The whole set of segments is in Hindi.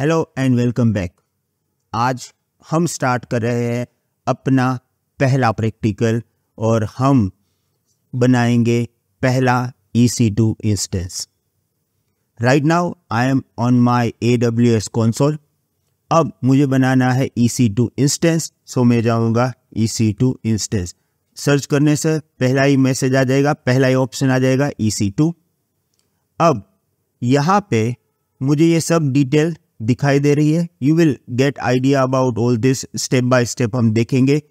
हेलो एंड वेलकम बैक आज हम स्टार्ट कर रहे हैं अपना पहला प्रैक्टिकल और हम बनाएंगे पहला E C two instance right now I am on my A W S console अब मुझे बनाना है ई सी टू इंस्टेंस सो मैं जाऊंगा E C two instance search करने से पहला ही मैसेज आ जाएगा पहला ही ऑप्शन आ जाएगा ई सी टू अब यहाँ पे मुझे ये सब डिटेल दिखाई दे रही है you will get idea about all this step by step हम देखेंगे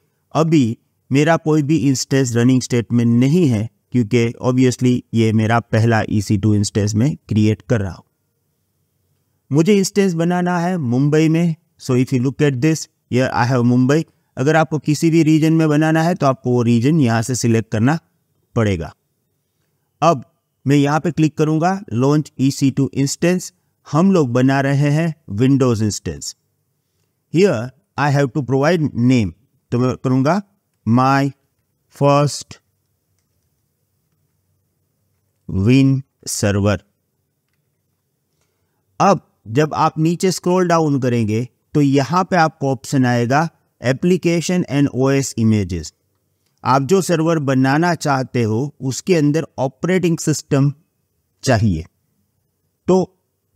अभी मेरा कोई भी इंस्टेंस रनिंग स्टेट में नहीं है क्योंकि ऑब्वियसली ये मेरा पहला ई सी टू इंस्टेंस में क्रिएट कर रहा हूँ मुझे इंस्टेंस बनाना है मुंबई में so if you look at this ये आई हैव मुंबई अगर आपको किसी भी रीजन में बनाना है तो आपको वो रीजन यहाँ से सिलेक्ट करना पड़ेगा अब मैं यहाँ पे क्लिक करूँगा launch E C two instance हम लोग बना रहे हैं Windows instance here I have to provide name तो मैं करूंगा माई फर्स्ट विन सर्वर अब जब आप नीचे स्क्रॉल डाउन करेंगे तो यहां पे आपको ऑप्शन आएगा एप्लीकेशन एंड ओएस इमेजेस आप जो सर्वर बनाना चाहते हो उसके अंदर ऑपरेटिंग सिस्टम चाहिए तो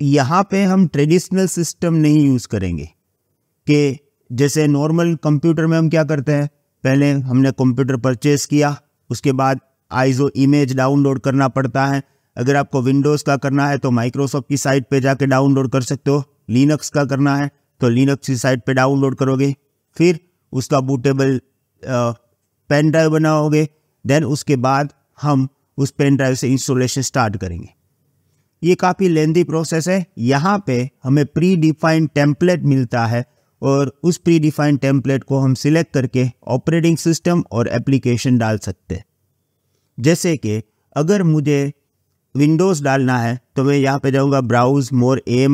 यहाँ पे हम ट्रेडिशनल सिस्टम नहीं यूज़ करेंगे कि जैसे नॉर्मल कंप्यूटर में हम क्या करते हैं पहले हमने कंप्यूटर परचेस किया उसके बाद आइजो इमेज डाउनलोड करना पड़ता है अगर आपको विंडोज़ का करना है तो माइक्रोसॉफ्ट की साइट पे जाके डाउनलोड कर सकते हो लिनक्स का करना है तो लिनक्स की साइट पे डाउनलोड करोगे फिर उसका बूटेबल पेन ड्राइव बनाओगे देन उसके बाद हम उस पेन ड्राइव से इंस्टॉलेशन स्टार्ट करेंगे ये काफ़ी लेंदी प्रोसेस है यहाँ पे हमें प्री डिफाइंड टेम्पलेट मिलता है और उस प्री डिफाइंड टेम्पलेट को हम सिलेक्ट करके ऑपरेटिंग सिस्टम और एप्लीकेशन डाल सकते हैं जैसे कि अगर मुझे विंडोज़ डालना है तो मैं यहाँ पे जाऊँगा ब्राउज मोर ए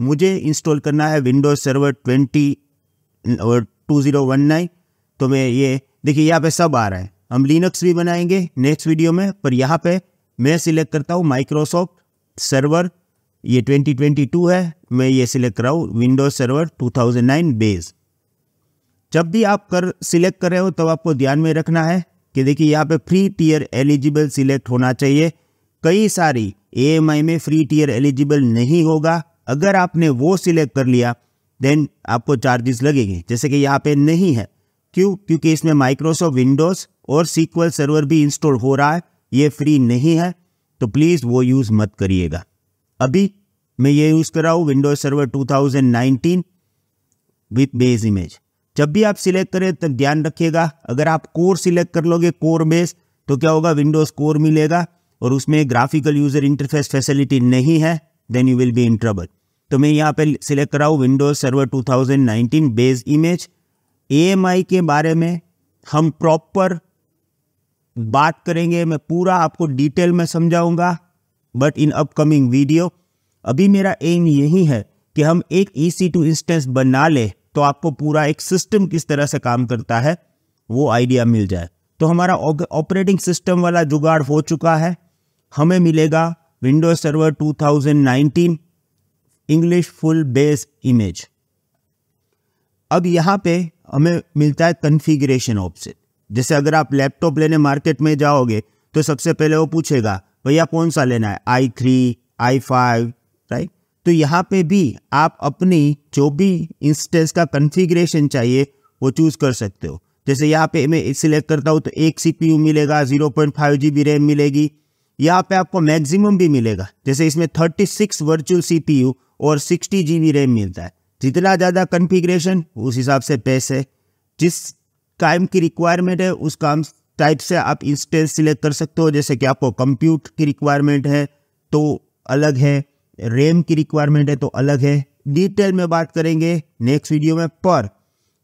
मुझे इंस्टॉल करना है विंडोज़ सर्वर ट्वेंटी और नाइन तो मैं ये देखिए यहाँ पे सब आ रहा है हम लिनक्स भी बनाएंगे नेक्स्ट वीडियो में पर यहाँ पे मैं सिलेक्ट करता हूँ माइक्रोसॉफ्ट सर्वर ये 2022 है मैं ये सिलेक्ट कराऊँ विंडोज सर्वर 2009 बेस जब भी आप कर सिलेक्ट कर रहे हो तब तो आपको ध्यान में रखना है कि देखिए यहाँ पे फ्री टीयर एलिजिबल सिलेक्ट होना चाहिए कई सारी ए में फ्री टीयर एलिजिबल नहीं होगा अगर आपने वो सिलेक्ट कर लिया देन आपको चार्जेस लगेंगे जैसे कि यहाँ पे नहीं है क्यों क्योंकि इसमें माइक्रोसॉफ्ट विंडोज़ और सीक्वल सर्वर भी इंस्टॉल हो रहा है ये फ्री नहीं है तो प्लीज़ वो यूज़ मत करिएगा अभी मैं ये यूज़ कर रहा हूँ Windows server 2019 with base image जब भी आप सिलेक्ट करें तब ध्यान रखिएगा अगर आप कोर सिलेक्ट कर लोगे कोर बेस तो क्या होगा विंडोज़ कोर मिलेगा और उसमें ग्राफिकल यूज़र इंटरफेस फैसिलिटी नहीं है then you will be in trouble तो मैं यहाँ पे सिलेक्ट कर रहा हूँ विंडोज़ सर्वर 2019 बेस इमेज ए के बारे में हम प्रॉपर बात करेंगे मैं पूरा आपको डिटेल में समझाऊंगा बट इन अपकमिंग वीडियो अभी मेरा एम यही है कि हम एक ई सी टू इंस्टेंस बना ले तो आपको पूरा एक सिस्टम किस तरह से काम करता है वो आइडिया मिल जाए तो हमारा ऑपरेटिंग सिस्टम वाला जुगाड़ हो चुका है हमें मिलेगा Windows server 2019 English full base image अब यहाँ पे हमें मिलता है कन्फिग्रेशन ऑप्शन जैसे अगर आप लैपटॉप लेने मार्केट में जाओगे तो सबसे पहले वो पूछेगा भैया कौन सा लेना है I three I five right तो यहाँ पे भी आप अपनी जो भी इंस्टेंस का कन्फिग्रेशन चाहिए वो चूज़ कर सकते हो जैसे यहाँ पे मैं सिलेक्ट करता हूँ तो एक सी मिलेगा zero point five G B RAM मिलेगी यहाँ पे आपको मैक्सिमम भी मिलेगा जैसे इसमें थर्टी सिक्स वर्चुअल सी और सिक्सटी जी बी रैम मिलता है जितना ज़्यादा कन्फिग्रेशन उस हिसाब से पैसे जिस टाइम की रिक्वायरमेंट है उस काम टाइप से आप इंस्टेंस सिलेक्ट कर सकते हो जैसे कि आपको कंप्यूट की रिक्वायरमेंट है तो अलग है रैम की रिक्वायरमेंट है तो अलग है डिटेल में बात करेंगे नेक्स्ट वीडियो में पर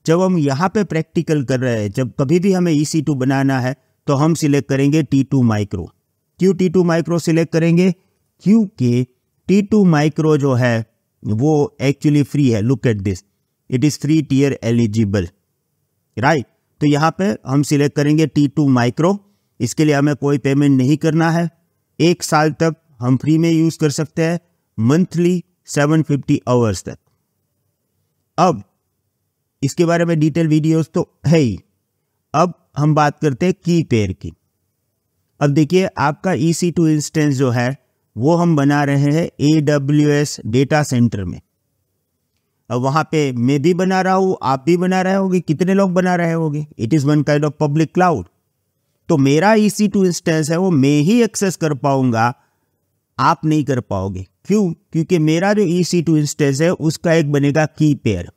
जब हम यहाँ पे प्रैक्टिकल कर रहे हैं जब कभी भी हमें ई सी टू बनाना है तो हम सिलेक्ट करेंगे टी टू माइक्रो क्यों टी टू माइक्रो सिलेक्ट करेंगे क्योंकि टी टू माइक्रो जो है वो एक्चुअली फ्री है look at this it is free tier eligible right तो यहाँ पे हम सिलेक्ट करेंगे टी टू माइक्रो इसके लिए हमें कोई पेमेंट नहीं करना है एक साल तक हम फ्री में यूज़ कर सकते हैं मंथली 750 आवर्स तक अब इसके बारे में डिटेल वीडियोस तो है ही अब हम बात करते हैं की पेयर की अब देखिए आपका ई सी टू इंस्टेंस जो है वो हम बना रहे हैं A W S data center में वहाँ पे मैं भी बना रहा हूँ आप भी बना रहे होगी कितने लोग बना रहे होंगे it is one kind of public cloud तो मेरा ई सी टू इंस्टेंस है वो मैं ही एक्सेस कर पाऊंगा आप नहीं कर पाओगे क्यों क्योंकि मेरा जो ई सी टू इंस्टेंस है उसका एक बनेगा की पेयर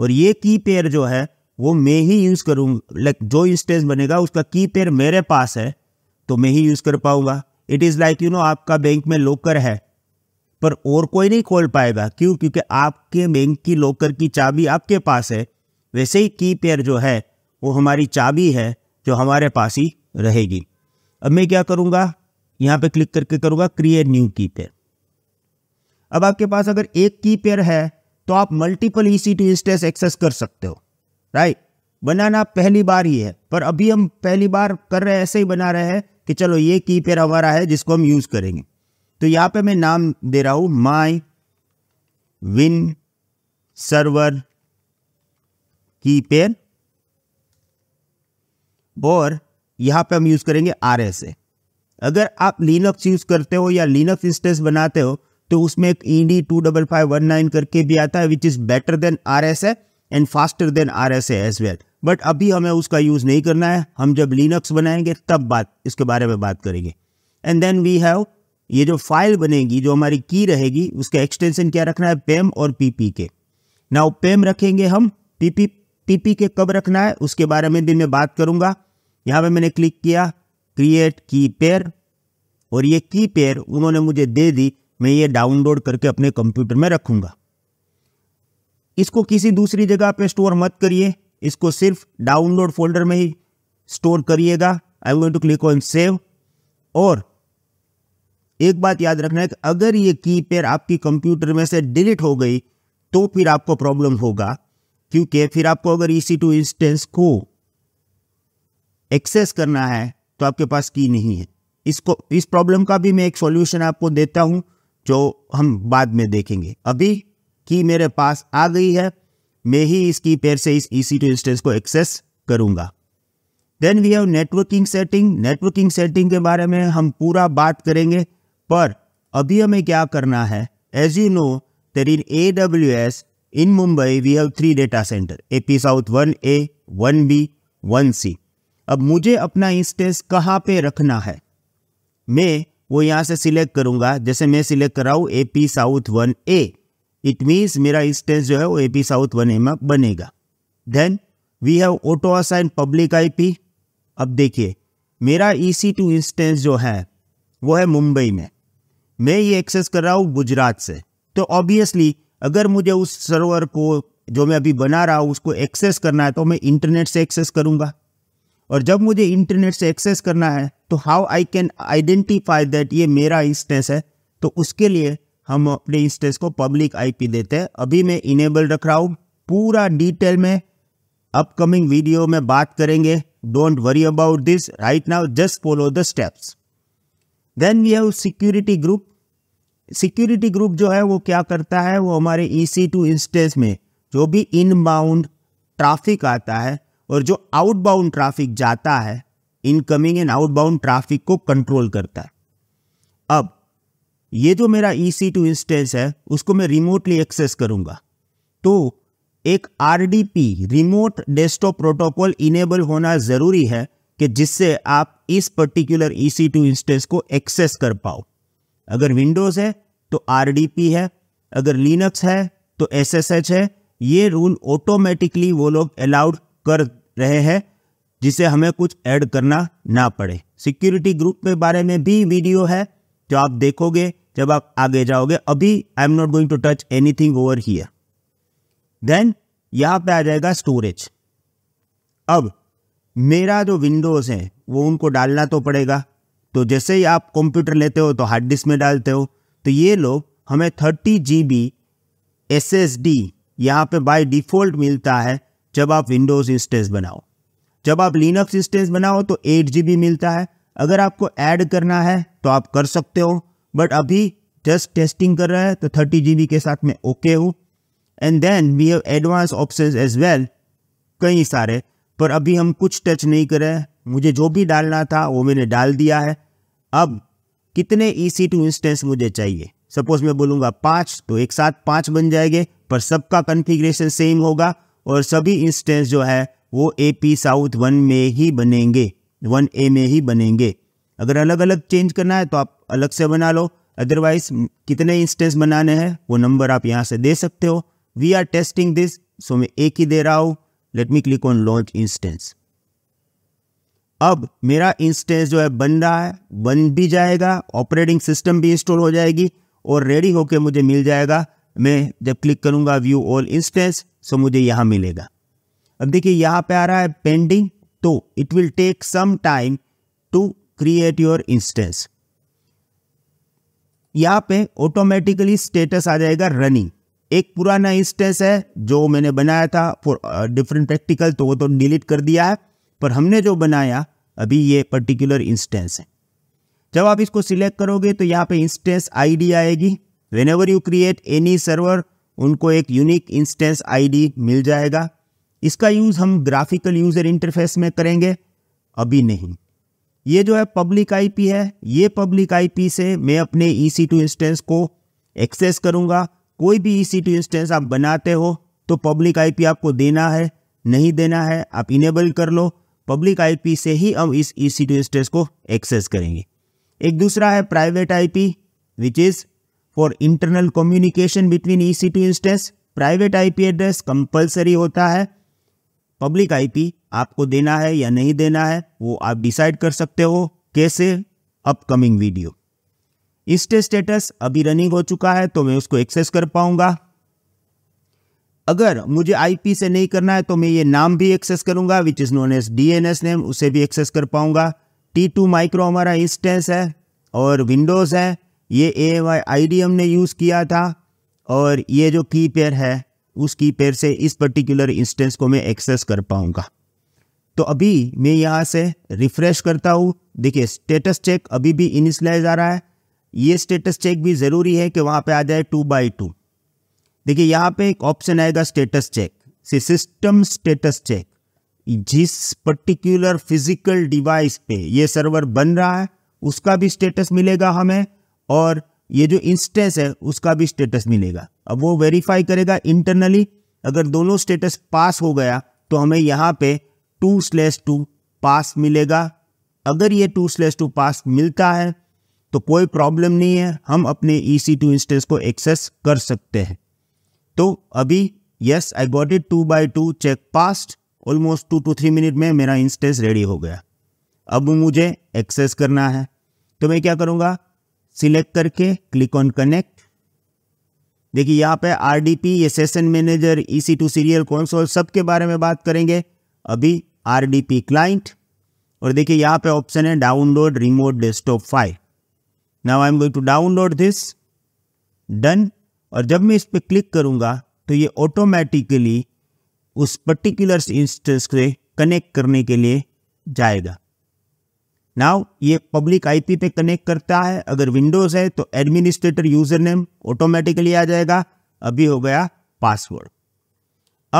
और ये की पेयर जो है वो मैं ही यूज़ करूँगा लाइक जो इंस्टेंस बनेगा उसका की पेयर मेरे पास है तो मैं ही यूज़ कर पाऊँगा it is like you know आपका बैंक में लॉकर है पर और कोई नहीं खोल पाएगा क्यों क्योंकि आपके बैंक की लॉकर की चाबी आपके पास है वैसे ही की पेयर जो है वो हमारी चाबी है जो हमारे पास ही रहेगी अब मैं क्या करूंगा यहां पे क्लिक करके करूंगा क्रिएट न्यू की पेयर अब आपके पास अगर एक की पेयर है तो आप मल्टीपल ई सी टी स्टेस एक्सेस कर सकते हो राइट बनाना पहली बार ही है पर अभी हम पहली बार कर रहे हैं ऐसे ही बना रहे हैं कि चलो ये की पेयर हमारा है जिसको हम यूज़ करेंगे तो यहां पे मैं नाम दे रहा हूं my win server key pair और यहां पे हम यूज़ करेंगे आर एस अगर आप लिनक्स यूज़ करते हो या लिनक्स इंस्टेंस बनाते हो तो उसमें एक ED two double five one nine करके भी आता है which is better than R S A and faster than R S as well but अभी हमें उसका यूज़ नहीं करना है हम जब लिनक्स बनाएंगे तब बात इसके बारे में बात करेंगे एंड देन वी हैव ये जो फाइल बनेगी जो हमारी की रहेगी उसका एक्सटेंशन क्या रखना है पेम और पीपी के ना पेम रखेंगे हम पीपी पीपी के कब रखना है उसके बारे में भी मैं बात करूंगा यहाँ पे मैंने क्लिक किया क्रिएट की पेयर और ये की पेयर उन्होंने मुझे दे दी मैं ये डाउनलोड करके अपने कंप्यूटर में रखूंगा इसको किसी दूसरी जगह पे स्टोर मत करिए इसको सिर्फ डाउनलोड फोल्डर में ही स्टोर करिएगा I want to click on save और एक बात याद रखना है कि अगर ये की पेयर आपकी कंप्यूटर में से डिलीट हो गई तो फिर आपको प्रॉब्लम होगा क्योंकि फिर आपको अगर ई टू इंस्टेंस को एक्सेस करना है तो आपके पास की नहीं है इसको इस प्रॉब्लम का भी मैं एक सॉल्यूशन आपको देता हूं जो हम बाद में देखेंगे अभी की मेरे पास आ गई है मैं ही इस की पेयर से इस ई टू इंस्टेंस को एक्सेस करूंगा then we have networking setting networking setting के बारे में हम पूरा बात करेंगे पर अभी हमें क्या करना है as you know in in A W S Mumbai we have three data center A P south one A one B one C अब मुझे अपना इंस्टेंस कहाँ पे रखना है मैं वो यहाँ से सिलेक्ट करूँगा जैसे मैं सिलेक्ट कर रहा हूँ A P south one A it means मेरा इंस्टेंस जो है वो A P south one A में बनेगा then we have auto assign public I P अब देखिए मेरा ई सी टू इंस्टेंस जो है वो है मुंबई में मैं ये एक्सेस कर रहा हूँ गुजरात से तो ऑब्वियसली अगर मुझे उस सर्वर को जो मैं अभी बना रहा हूँ उसको एक्सेस करना है तो मैं इंटरनेट से एक्सेस करूँगा और जब मुझे इंटरनेट से एक्सेस करना है तो how I can identify that ये मेरा इंस्टेंस है तो उसके लिए हम अपने इंस्टेंस को पब्लिक आईपी देते हैं अभी मैं इनेबल रख रहा हूँ पूरा डिटेल में अपकमिंग वीडियो में बात करेंगे don't worry about this right now just follow the steps then we have security group security group जो है वो क्या करता है वो हमारे ई सी टू इंस्टेंस में जो भी इनबाउंड ट्रैफिक आता है और जो आउटबाउंड ट्रैफिक जाता है इनकमिंग एंड आउटबाउंड ट्रैफिक को कंट्रोल करता है अब ये जो मेरा ई सी टू इंस्टेंस है उसको मैं रिमोटली एक्सेस करूंगा तो एक R D P remote desktop protocol enable होना ज़रूरी है कि जिससे आप इस particular E C two instance को एक्सेस कर पाओ अगर विंडोज़ है तो आर है अगर लिनक्स है तो एस है ये रूल ऑटोमेटिकली वो लोग अलाउड कर रहे हैं जिसे हमें कुछ ऐड करना ना पड़े सिक्योरिटी ग्रुप के बारे में भी वीडियो है जो आप देखोगे जब आप आगे जाओगे अभी I am not going to touch anything over here then यहाँ पे आ जाएगा स्टोरेज अब मेरा जो विंडोज़ है वो उनको डालना तो पड़ेगा तो जैसे ही आप कंप्यूटर लेते हो तो हार्ड डिस्क में डालते हो तो ये लोग हमें thirty G B S S D यहाँ पर बाई डिफ़ॉल्ट मिलता है जब आप विंडोज़ इंस्टेंस बनाओ जब आप लिनक्स इंस्टेंस बनाओ तो एट जी बी मिलता है अगर आपको ऐड करना है तो आप कर सकते हो बट अभी जस्ट टेस्टिंग कर रहे हैं तो थर्टी जी बी के साथ में ओके हूँ and then we have advance option as well कई सारे पर अभी हम कुछ टच नहीं कर रहे मुझे जो भी डालना था वो मैंने डाल दिया है अब कितने ई सी टू इंस्टेंस मुझे चाहिए सपोज मैं बोलूँगा पाँच तो एक साथ पाँच बन जाएंगे पर सबका कन्फिग्रेशन सेम होगा और सभी इंस्टेंस जो है वो ए पी साउथ वन में ही बनेंगे वन ए में ही बनेंगे अगर अलग अलग चेंज करना है तो आप अलग से बना लो अदरवाइज कितने इंस्टेंस बनाने हैं वो नंबर आप यहाँ से दे सकते हो we are testing this so मैं एक ही दे रहा हूँ let me click on launch instance अब मेरा इंस्टेंस जो है बन रहा है बन भी जाएगा ऑपरेटिंग सिस्टम भी इंस्टॉल हो जाएगी और रेडी होके मुझे मिल जाएगा मैं जब क्लिक करूंगा व्यू ऑल इंस्टेंस सो मुझे यहाँ मिलेगा अब देखिए यहाँ पे आ रहा है पेंडिंग तो it will take some time to create your instance यहाँ पे ऑटोमेटिकली स्टेटस आ जाएगा रनिंग एक पुराना इंस्टेंस है जो मैंने बनाया था फॉर डिफरेंट प्रैक्टिकल तो वो तो डिलीट कर दिया है पर हमने जो बनाया अभी ये पर्टिकुलर इंस्टेंस है जब आप इसको सिलेक्ट करोगे तो यहाँ पे इंस्टेंस आईडी आएगी whenever you create any server उनको एक यूनिक इंस्टेंस आईडी मिल जाएगा इसका यूज़ हम ग्राफिकल यूज़र इंटरफेस में करेंगे अभी नहीं ये जो है पब्लिक आईपी है ये पब्लिक आईपी से मैं अपने ई टू इंस्टेंस को एक्सेस करूँगा कोई भी ई टू इंस्टेंस आप बनाते हो तो पब्लिक आईपी आपको देना है नहीं देना है आप इनेबल कर लो पब्लिक आईपी से ही हम इस ई e सी को एक्सेस करेंगे एक दूसरा है private IP which is for internal communication between E C instance private IP address compulsory होता है पब्लिक आईपी आपको देना है या नहीं देना है वो आप डिसाइड कर सकते हो कैसे अपकमिंग वीडियो इंस्टे स्टेटस अभी रनिंग हो चुका है तो मैं उसको एक्सेस कर पाऊंगा अगर मुझे आईपी से नहीं करना है तो मैं ये नाम भी एक्सेस करूंगा which is known as DNS name उसे भी एक्सेस कर पाऊंगा टी टू माइक्रो हमारा इंस्टेंस है और विंडोज़ है ये ए वाई आई डी हमने यूज़ किया था और ये जो की पेयर है उस की पेयर से इस पर्टिकुलर इंस्टेंस को मैं एक्सेस कर पाऊंगा तो अभी मैं यहाँ से रिफ़्रेश करता हूँ देखिए स्टेटस चेक अभी भी इनिशलाइज आ रहा है ये स्टेटस चेक भी ज़रूरी है कि वहां पे आ जाए टू बाई टू देखिए यहाँ पे एक ऑप्शन आएगा स्टेटस चेक से सिस्टम स्टेटस चेक जिस पर्टिकुलर फिजिकल डिवाइस पे ये सर्वर बन रहा है उसका भी स्टेटस मिलेगा हमें और ये जो इंस्टेंस है उसका भी स्टेटस मिलेगा अब वो वेरीफाई करेगा इंटरनली अगर दोनों स्टेटस पास हो गया तो हमें यहाँ पे टू स्लेस टू पास मिलेगा अगर ये टू स्लेस टू पास मिलता है तो कोई प्रॉब्लम नहीं है हम अपने ई सी टू इंस्टेंस को एक्सेस कर सकते हैं तो अभी yes I got it two by two check passed almost two two three minute में मेरा इंस्टेंस रेडी हो गया अब मुझे एक्सेस करना है तो मैं क्या करूँगा सिलेक्ट करके क्लिक ऑन कनेक्ट देखिए यहाँ पे आरडीपी ये session manager EC two serial console सब के बारे में बात करेंगे अभी आरडीपी क्लाइंट और देखिए यहाँ पे ऑप्शन है download remote desktop file now I am going to download this done और जब मैं इस पर क्लिक करूँगा तो ये ऑटोमेटिकली उस पर्टिकुलर इंस्टेंस से कनेक्ट करने के लिए जाएगा नाउ ये पब्लिक आईपी पे कनेक्ट करता है अगर विंडोज़ है तो एडमिनिस्ट्रेटर यूज़र नेम ऑटोमेटिकली आ जाएगा अभी हो गया पासवर्ड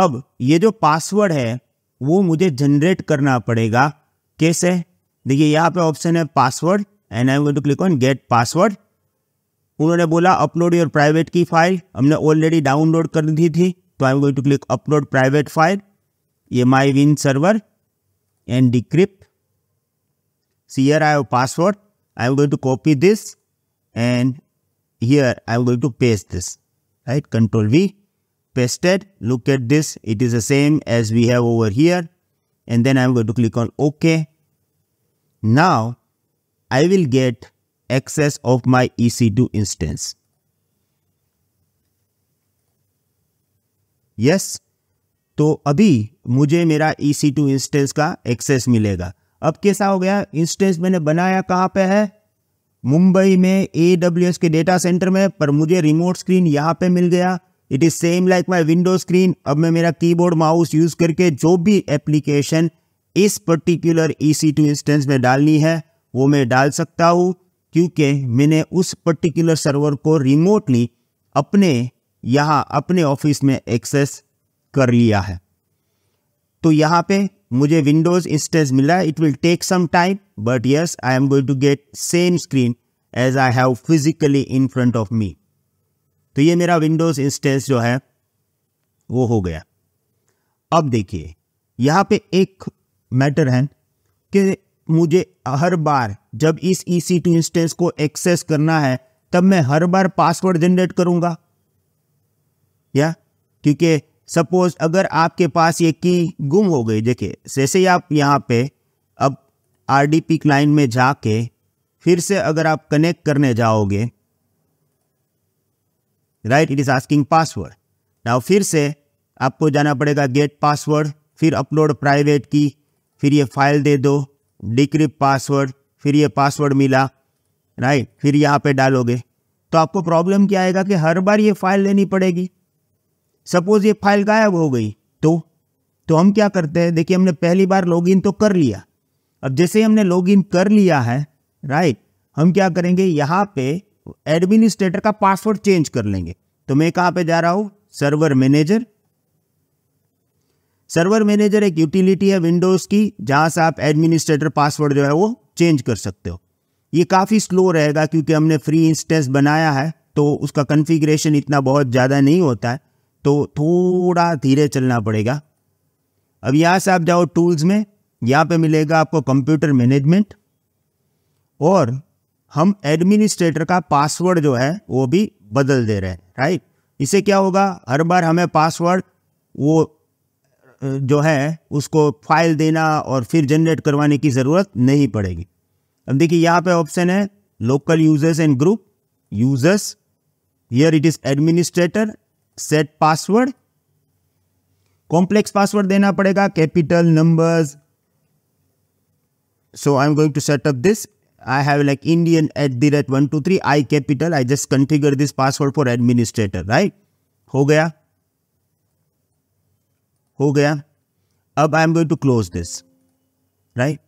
अब ये जो पासवर्ड है वो मुझे जनरेट करना पड़ेगा कैसे देखिए यहाँ पे ऑप्शन है पासवर्ड एंड आई वो क्लिक ऑन गेट पासवर्ड उन्होंने बोला upload your private key file हमने ऑलरेडी डाउनलोड कर दी थी तो I am going to click upload private file ये my win server and decrypt सीयर आई password I am going to copy this and here I am going to paste this right control V pasted look at this it is the same as we have over here and then I am going to click on okay now I will get access of my EC2 instance. yes, तो अभी मुझे मेरा EC2 इंस्टेंस का एक्सेस मिलेगा अब कैसा हो गया इंस्टेंस मैंने बनाया कहाँ पे है मुंबई में AWS के डेटा सेंटर में पर मुझे रिमोट स्क्रीन यहां पे मिल गया it is same like my window screen अब मैं मेरा कीबोर्ड माउस यूज़ करके जो भी एप्लीकेशन इस पर्टिकुलर EC2 इंस्टेंस में डालनी है वो मैं डाल सकता हूं क्योंकि मैंने उस पर्टिकुलर सर्वर को रिमोटली अपने यहाँ अपने ऑफिस में एक्सेस कर लिया है तो यहाँ पे मुझे विंडोज इंस्टेंस मिला है it will take some time but yes I am going to get same screen as I have physically in front of me तो ये मेरा विंडोज इंस्टेंस जो है वो हो गया अब देखिए यहाँ पे एक मैटर है कि मुझे हर बार जब इस ई सी टू इंस्टेंस को एक्सेस करना है तब मैं हर बार पासवर्ड जनरेट करूंगा या क्योंकि सपोज अगर आपके पास ये की गुम हो गई देखिए जैसे ही आप यहाँ पे अब आर डी पी क्लाइंट में जाके फिर से अगर आप कनेक्ट करने जाओगे right it is asking password now फिर से आपको जाना पड़ेगा गेट पासवर्ड फिर अपलोड प्राइवेट की फिर ये फाइल दे दो डिक्रिप पासवर्ड फिर ये पासवर्ड मिला राइट फिर यहाँ पे डालोगे तो आपको प्रॉब्लम क्या आएगा कि हर बार ये फाइल लेनी पड़ेगी सपोज ये फाइल गायब हो गई तो तो हम क्या करते हैं देखिए हमने पहली बार लॉगिन तो कर लिया अब जैसे ही हमने लॉगिन कर लिया है राइट हम क्या करेंगे यहाँ पे एडमिनिस्ट्रेटर का पासवर्ड चेंज कर लेंगे तो मैं कहाँ पे जा रहा हूँ सर्वर मैनेजर सर्वर मैनेजर एक यूटिलिटी है विंडोज़ की जहां से आप एडमिनिस्ट्रेटर पासवर्ड जो है वो चेंज कर सकते हो ये काफ़ी स्लो रहेगा क्योंकि हमने फ्री इंस्टेंस बनाया है तो उसका कन्फिग्रेशन इतना बहुत ज़्यादा नहीं होता है तो थोड़ा धीरे चलना पड़ेगा अब यहां से आप जाओ टूल्स में यहाँ पे मिलेगा आपको कंप्यूटर मैनेजमेंट और हम एडमिनिस्ट्रेटर का पासवर्ड जो है वो भी बदल दे रहे हैं राइट इसे क्या होगा हर बार हमें पासवर्ड वो जो है उसको फाइल देना और फिर जनरेट करवाने की ज़रूरत नहीं पड़ेगी अब देखिए यहाँ पे ऑप्शन है local users and group users here it is administrator set password complex password देना पड़ेगा capital numbers so I going to set up this I have like Indian at the rate one two three I capital I just configure this password for administrator right हो गया हो गया अब I am going to close this right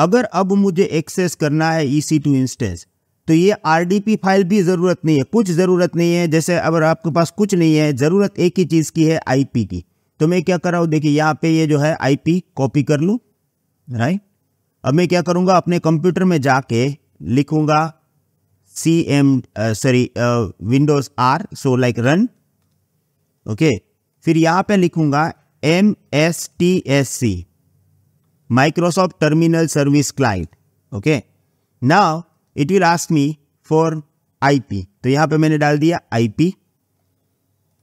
अगर अब मुझे एक्सेस करना है ई सी टू इंस्टेंस तो ये आर डी पी फाइल भी ज़रूरत नहीं है कुछ ज़रूरत नहीं है जैसे अगर आपके पास कुछ नहीं है ज़रूरत एक ही चीज़ की है आई पी की तो मैं क्या कर रहा हूँ देखिए यहाँ पे ये जो है आई पी कॉपी कर लूँ राइट अब मैं क्या करूँगा अपने कंप्यूटर में जाके लिखूँगा C M sorry Windows R so like run okay फिर यहाँ पे लिखूंगा M S T S C Microsoft terminal service client okay now it will ask me for IP तो यहां पे मैंने डाल दिया IP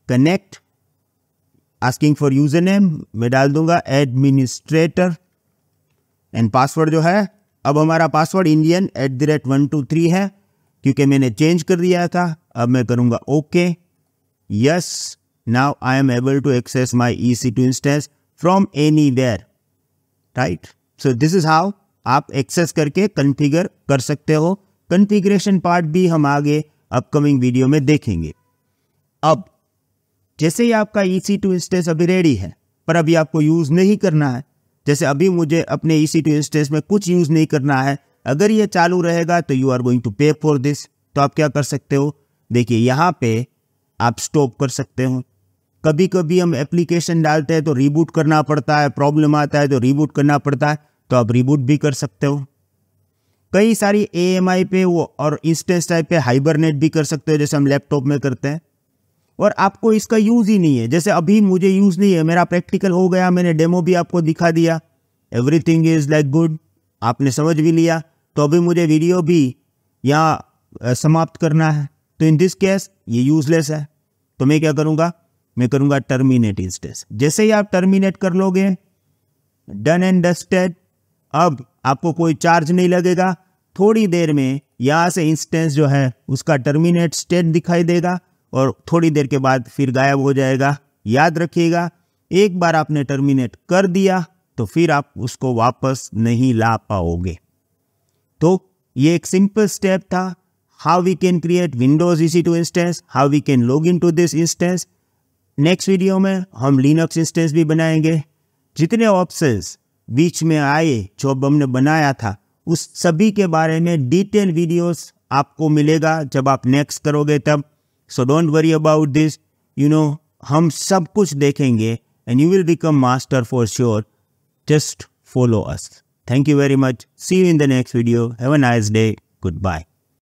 connect asking for user name मैं डाल दूंगा एडमिनिस्ट्रेटर एंड पासवर्ड जो है अब हमारा password Indian at the rate one two three है क्योंकि मैंने चेंज कर दिया था अब मैं करूंगा okay yes Now I am able to access my EC2 instance from anywhere, right? So this is how आप एक्सेस करके कॉन्फ़िगर कर सकते हो कॉन्फ़िगरेशन पार्ट भी हम आगे अपकमिंग वीडियो में देखेंगे अब जैसे ही आपका ई सी टू इंस्टेंस अभी रेडी है पर अभी आपको यूज़ नहीं करना है जैसे अभी मुझे अपने ई टू इंस्टेंस में कुछ यूज़ नहीं करना है अगर ये चालू रहेगा तो you are going to pay for this तो आप क्या कर सकते हो देखिए यहाँ पे आप स्टॉप कर सकते हो कभी कभी हम एप्लीकेशन डालते हैं तो रिबूट करना पड़ता है प्रॉब्लम आता है तो रिबूट करना पड़ता है तो आप रिबूट भी कर सकते हो कई सारी ए पे वो और इंस्टेंस टाइप पे हाइबरनेट भी कर सकते हो जैसे हम लैपटॉप में करते हैं और आपको इसका यूज़ ही नहीं है जैसे अभी मुझे यूज़ नहीं है मेरा प्रैक्टिकल हो गया मैंने डेमो भी आपको दिखा दिया एवरीथिंग इज़ लाइक गुड आपने समझ भी लिया तो अभी मुझे वीडियो भी यहाँ समाप्त करना है तो इन दिस केस ये यूज़लेस है तो मैं क्या करूँगा मैं करूंगा टर्मिनेट इंस्टेंस जैसे ही आप टर्मिनेट कर लोगे डन एंड डस्टेड अब आपको कोई चार्ज नहीं लगेगा थोड़ी देर में यहाँ से इंस्टेंस जो है उसका टर्मिनेट स्टेट दिखाई देगा और थोड़ी देर के बाद फिर गायब हो जाएगा याद रखिएगा एक बार आपने टर्मिनेट कर दिया तो फिर आप उसको वापस नहीं ला पाओगे तो ये एक सिंपल स्टेप था how we can create Windows EC two instance how we can log in to this instance next video में हम लिनक्स इंस्टेंस भी बनाएंगे जितने ऑप्शंस बीच में आए जो अब हमने बनाया था उस सभी के बारे में डिटेल वीडियोस आपको मिलेगा जब आप नेक्स्ट करोगे तब so don't worry about this you know हम सब कुछ देखेंगे and you will become master for sure just follow us thank you very much see you in the next video have a nice day good bye